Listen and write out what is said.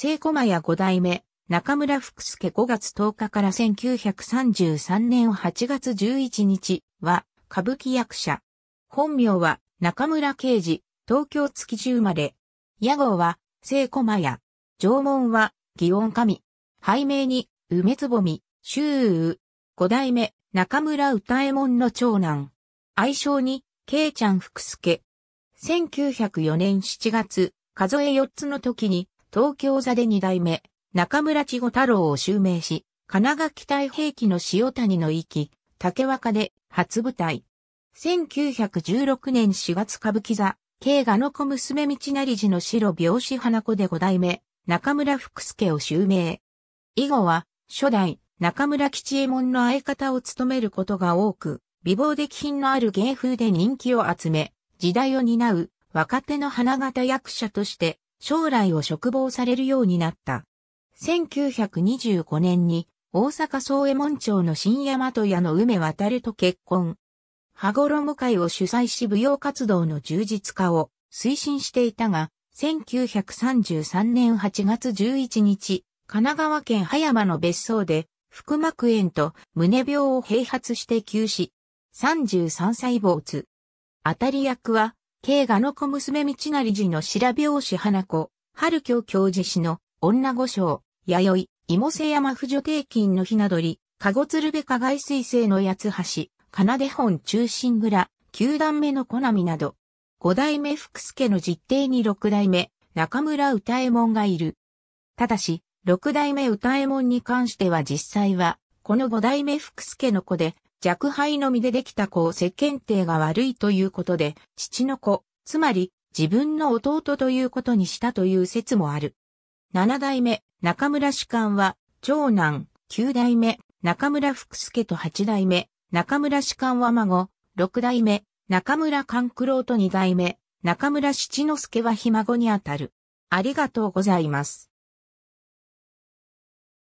聖駒屋五代目、中村福助5月10日から1933年8月11日は、歌舞伎役者。本名は、中村刑事、東京築地生まれ。屋号は、聖駒屋。縄文は、祇園神。背名に、梅つぼみ、周雨。五代目、中村歌右衛門の長男。愛称に、慶ちゃん福助。1904年7月、数え4つの時に、東京座で二代目、中村千五太郎を襲名し、神川期待平記の塩谷の域、竹若で初舞台。1916年4月歌舞伎座、慶賀の子娘道成寺の白病死花子で五代目、中村福助を襲名。以後は、初代、中村吉右衛門の相方を務めることが多く、美貌で品のある芸風で人気を集め、時代を担う若手の花形役者として将来を嘱望されるようになった。1925年に大阪総右衛門町の新山戸屋の梅渡ると結婚。羽衣会を主催し舞踊活動の充実化を推進していたが、1933年8月11日、神奈川県葉山の別荘で、腹膜炎と胸病を併発して急死。33歳没。当たり役は、慶賀の小娘道成寺の白拍子花子、春京教寺氏の女御章、弥生、芋瀬山婦女定金のひな鳥、かご鶴部加害水星の八橋、奏で本中心蔵、九段目の小波など、五代目福助の実定に六代目、中村歌右衛門がいる。ただし、六代目歌右衛門に関しては実際は、この五代目福助の子で、弱敗のみでできた子を世間体が悪いということで、父の子、つまり自分の弟ということにしたという説もある。七代目、中村主官は、長男、九代目、中村福助と八代目、中村主官は孫、六代目、中村勘九郎と二代目、中村七之助はひ孫にあたる。ありがとうございます。